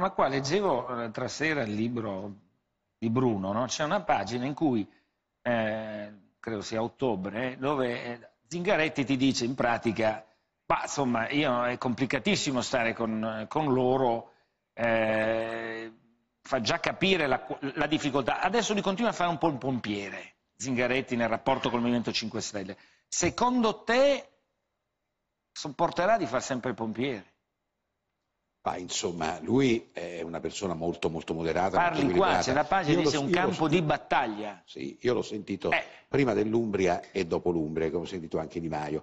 Ma qua leggevo eh, tra sera il libro di Bruno, no? c'è una pagina in cui, eh, credo sia ottobre, dove eh, Zingaretti ti dice in pratica, ma insomma io, è complicatissimo stare con, con loro, eh, fa già capire la, la, difficoltà. Adesso li continua a fare un po' il pompiere, Zingaretti nel rapporto col Movimento 5 Stelle. Secondo te sopporterà di far sempre il pompiere? Ma insomma, lui è una persona molto, molto moderata. Parli molto qua, c'è la pace, dice un campo di battaglia. Sì, io l'ho sentito eh. prima dell'Umbria e dopo l'Umbria, come ho sentito anche Di Maio.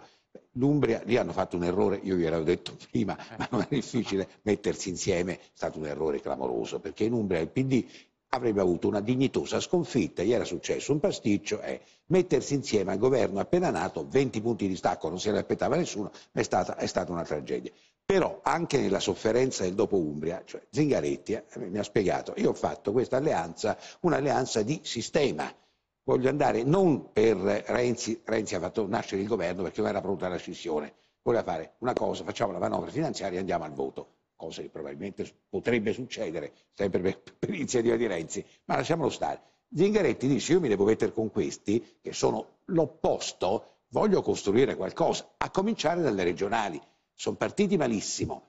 L'Umbria, lì hanno fatto un errore, io gliel'avevo detto prima, ma non è difficile mettersi insieme, è stato un errore clamoroso, perché in Umbria il PD avrebbe avuto una dignitosa sconfitta, gli era successo un pasticcio e eh, mettersi insieme al governo appena nato, 20 punti di stacco, non se ne aspettava nessuno, ma è stata, è stata una tragedia. Però anche nella sofferenza del dopo Umbria, cioè Zingaretti eh, mi ha spiegato, io ho fatto questa alleanza, un'alleanza di sistema, voglio andare non per Renzi, Renzi ha fatto nascere il governo perché non era pronta la scissione, voleva fare una cosa, facciamo la manovra finanziaria e andiamo al voto cosa che probabilmente potrebbe succedere sempre per, per iniziativa di Renzi, ma lasciamolo stare. Zingaretti dice io mi devo mettere con questi che sono l'opposto, voglio costruire qualcosa, a cominciare dalle regionali. Sono partiti malissimo,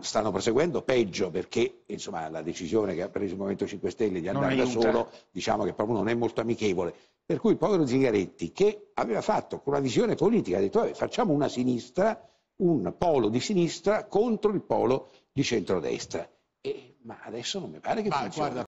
stanno proseguendo peggio perché insomma, la decisione che ha preso il Movimento 5 Stelle di andare da solo diciamo che proprio non è molto amichevole. Per cui il povero Zingaretti che aveva fatto con una visione politica, ha detto facciamo una sinistra un polo di sinistra contro il polo di centrodestra. E, ma adesso non mi pare che ma, funzioni.